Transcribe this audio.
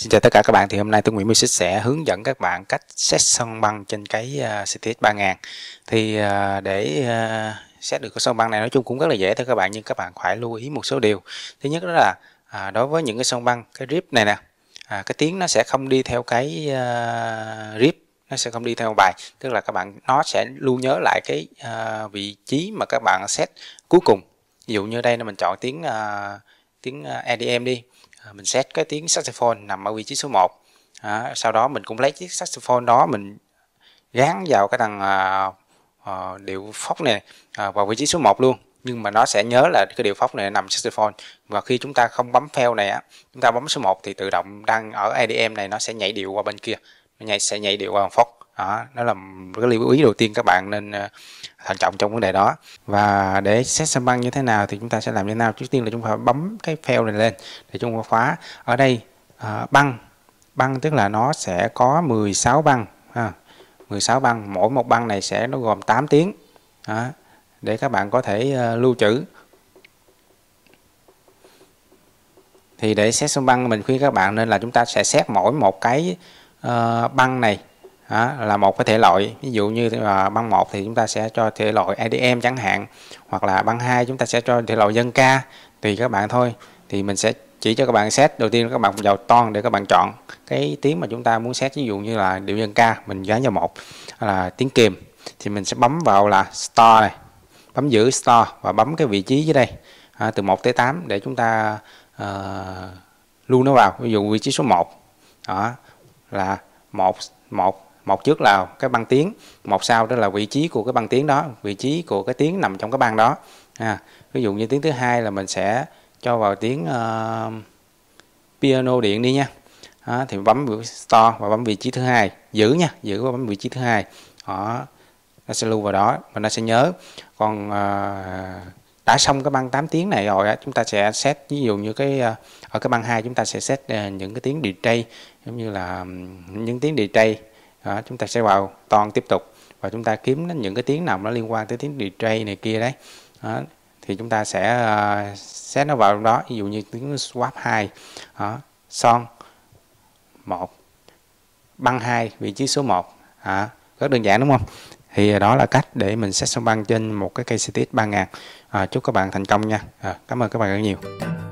Xin chào tất cả các bạn, thì hôm nay tôi Nguyễn Music sẽ hướng dẫn các bạn cách set sân băng trên cái uh, CTX 3000 Thì à, để set à, được cái sân băng này nói chung cũng rất là dễ thôi các bạn Nhưng các bạn phải lưu ý một số điều Thứ nhất đó là à, đối với những cái sân băng, cái rip này nè Cái tiếng nó sẽ không đi theo cái rip nó sẽ không đi theo bài tức là các bạn nó sẽ lưu nhớ lại cái uh, vị trí mà các bạn set cuối cùng ví dụ như đây là mình chọn tiếng uh, tiếng EDM đi À, mình set cái tiếng saxophone nằm ở vị trí số 1 à, sau đó mình cũng lấy chiếc saxophone đó mình gắn vào cái thằng à, à, điệu phóc này à, vào vị trí số 1 luôn nhưng mà nó sẽ nhớ là cái điệu phóc này nằm saxophone và khi chúng ta không bấm fail này á chúng ta bấm số 1 thì tự động đang ở ADM này nó sẽ nhảy điệu qua bên kia nhảy sẽ nhảy điệu qua phóc đó, đó là cái lưu ý đầu tiên các bạn nên ờ, thận trọng trong vấn đề đó và để xét xem băng như thế nào thì chúng ta sẽ làm như thế nào trước tiên là chúng ta bấm cái fail này lên để chúng ta khóa ở đây ờ, băng băng tức là nó sẽ có 16 băng à, 16 băng mỗi một băng này sẽ nó gồm 8 tiếng đó, để các bạn có thể ờ, lưu trữ thì để xét xem băng mình khuyên các bạn nên là chúng ta sẽ xét mỗi một cái băng này đó, là một cái thể loại ví dụ như là băng 1 thì chúng ta sẽ cho thể loại EDM chẳng hạn hoặc là băng 2 chúng ta sẽ cho thể loại dân ca tùy các bạn thôi thì mình sẽ chỉ cho các bạn set đầu tiên các bạn vào ton để các bạn chọn cái tiếng mà chúng ta muốn set ví dụ như là điệu dân ca mình gắn vào một là tiếng kìm thì mình sẽ bấm vào là store này bấm giữ store và bấm cái vị trí dưới đây à, từ 1 tới 8 để chúng ta uh, lưu nó vào ví dụ vị trí số 1 đó là 1 1 một trước là cái băng tiếng một sau đó là vị trí của cái băng tiếng đó vị trí của cái tiếng nằm trong cái băng đó à, ví dụ như tiếng thứ hai là mình sẽ cho vào tiếng uh, piano điện đi nha đó, thì bấm store và bấm vị trí thứ hai giữ nha giữ và bấm vị trí thứ hai đó nó sẽ lưu vào đó và nó sẽ nhớ còn uh, ờ, đã xong cái băng 8 tiếng này rồi chúng ta sẽ set ví dụ như cái ờ, ở cái băng 2 chúng ta sẽ set những cái tiếng DJ giống như là những tiếng DJ đó, chúng ta sẽ vào ton tiếp tục và chúng ta kiếm những cái tiếng nào nó liên quan tới tiếng retray này kia đấy đó, thì chúng ta sẽ uh, ờ, xét nó vào đó ví dụ như tiếng swap 2 đó, son 1 băng 2 vị trí số 1 à, rất đơn giản đúng không thì đó là cách để mình xét song băng trên một cái cây CTX 3000 à, chúc các bạn thành công nha à, cảm ơn các bạn rất nhiều